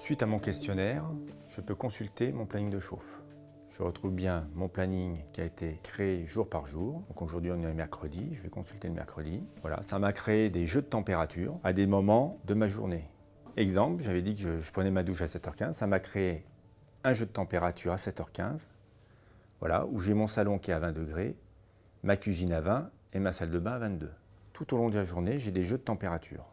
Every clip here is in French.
Suite à mon questionnaire, je peux consulter mon planning de chauffe. Je retrouve bien mon planning qui a été créé jour par jour. Donc aujourd'hui on est mercredi, je vais consulter le mercredi. Voilà, ça m'a créé des jeux de température à des moments de ma journée. Exemple, j'avais dit que je, prenais ma douche à 7h15, ça m'a créé un jeu de température à 7h15. Voilà, où j'ai mon salon qui est à 20 degrés, ma cuisine à 20 et ma salle de bain à 22. Tout au long de la journée, j'ai des jeux de température.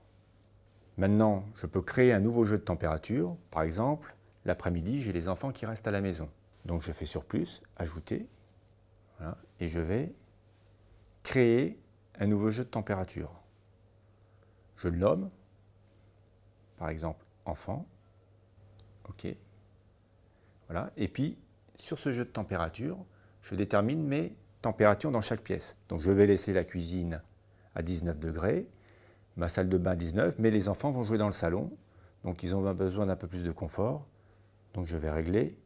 Maintenant, je peux créer un nouveau jeu de température. Par exemple, l'après-midi, j'ai les enfants qui restent à la maison. Donc je fais sur plus, ajouter, et je vais créer un nouveau jeu de température. Je le nomme, par exemple, enfant. OK. Voilà. Et puis, sur ce jeu de température, je détermine mes températures dans chaque pièce. Donc je vais laisser la cuisine à 19 degrés, ma salle de bain 19, mais les enfants vont jouer dans le salon, donc ils ont besoin d'un peu plus de confort. Donc je vais régler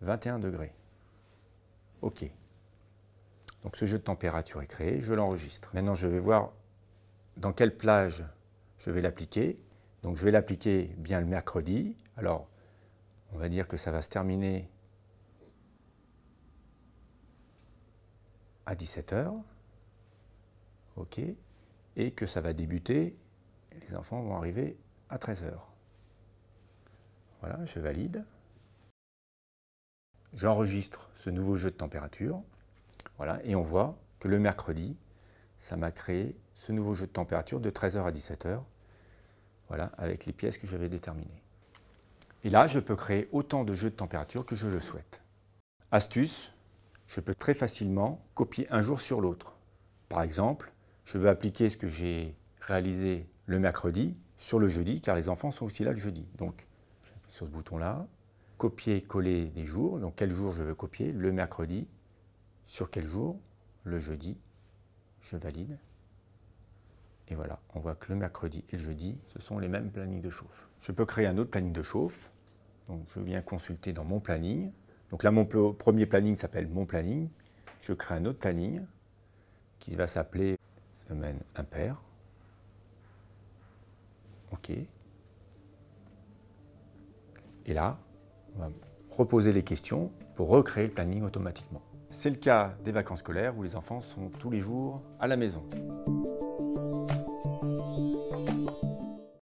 21 degrés. OK. Donc ce jeu de température est créé, je l'enregistre. Maintenant je vais voir dans quelle plage je vais l'appliquer. Donc je vais l'appliquer bien le mercredi. Alors on va dire que ça va se terminer à 17h. OK et que ça va débuter, les enfants vont arriver à 13h. Voilà, je valide. J'enregistre ce nouveau jeu de température. Voilà, et on voit que le mercredi, ça m'a créé ce nouveau jeu de température de 13h à 17h. Voilà, avec les pièces que j'avais déterminées. Et là, je peux créer autant de jeux de température que je le souhaite. Astuce, je peux très facilement copier un jour sur l'autre. Par exemple, je veux appliquer ce que j'ai réalisé le mercredi sur le jeudi, car les enfants sont aussi là le jeudi. Donc, j'appuie sur ce bouton-là, copier-coller des jours. Donc, quel jour je veux copier Le mercredi. Sur quel jour Le jeudi. Je valide. Et voilà, on voit que le mercredi et le jeudi, ce sont les mêmes plannings de chauffe. Je peux créer un autre planning de chauffe. Donc, je viens consulter dans mon planning. Donc là, mon premier planning s'appelle mon planning. Je crée un autre planning qui va s'appeler un pair. OK. Et là, on va reposer les questions pour recréer le planning automatiquement. C'est le cas des vacances scolaires où les enfants sont tous les jours à la maison.